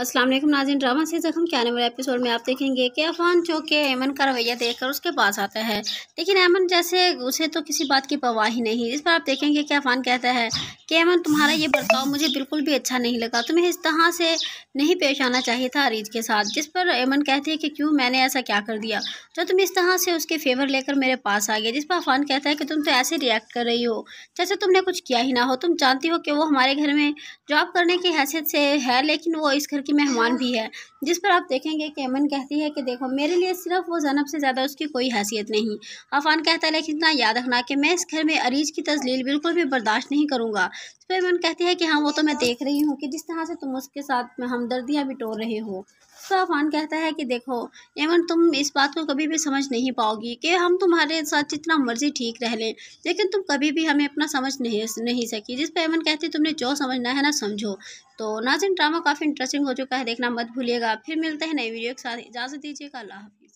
असलम नाजिन drama से जख्म के आने वाले एपिसोड में आप देखेंगे कि अफ़ान जो कि ऐमन का रवैया देखकर उसके पास आता है लेकिन ऐमन जैसे उसे तो किसी बात की परवाह ही नहीं इस पर आप देखेंगे कि अफ़ान कहता है कि ऐमन तुम्हारा ये बर्ताव मुझे बिल्कुल भी अच्छा नहीं लगा तुम्हें इस तरह से नहीं पेश आना चाहिए था अरीज के साथ जिस पर ऐमन कहती है कि क्यों मैंने ऐसा क्या कर दिया जो तो तुम इस तरह से उसके फेवर लेकर मेरे पास आ गए जिस पर अफ़ान कहता है कि तुम तो ऐसे रिएक्ट कर रही हो जैसे तुमने कुछ किया ही ना हो तुम जानती हो कि वो हमारे घर में जॉब करने की हैसियत से है लेकिन वो इस घर की मेहमान भी है जिस पर आप देखेंगे कि अमन कहती है कि देखो मेरे लिए सिर्फ वो जनब से ज़्यादा उसकी कोई हैसियत नहीं अफान कहता है लेकिन इतना याद रखना कि मैं इस घर में अरीज की तजलील बिल्कुल भी बर्दाश्त नहीं करूँगा फिर कहती है कि हाँ वो तो मैं हाँ। देख रही हूँ कि जिस तरह से तुम उसके साथ में हमदर्दियाँ बिटोर रहे हो तो अफान कहता है कि देखो एवन तुम इस बात को कभी भी समझ नहीं पाओगी कि हम तुम्हारे साथ जितना मर्जी ठीक रह लें लेकिन तुम कभी भी हमें अपना समझ नहीं नहीं सकी जिस पर एवन कहती तुमने जो समझना है ना समझो तो नाजिन ड्रामा काफ़ी इंटरेस्टिंग हो चुका है देखना मत भूलिएगा फिर मिलते हैं नई वीडियो के साथ इजाज़त दीजिएगा अल्लाह हाफि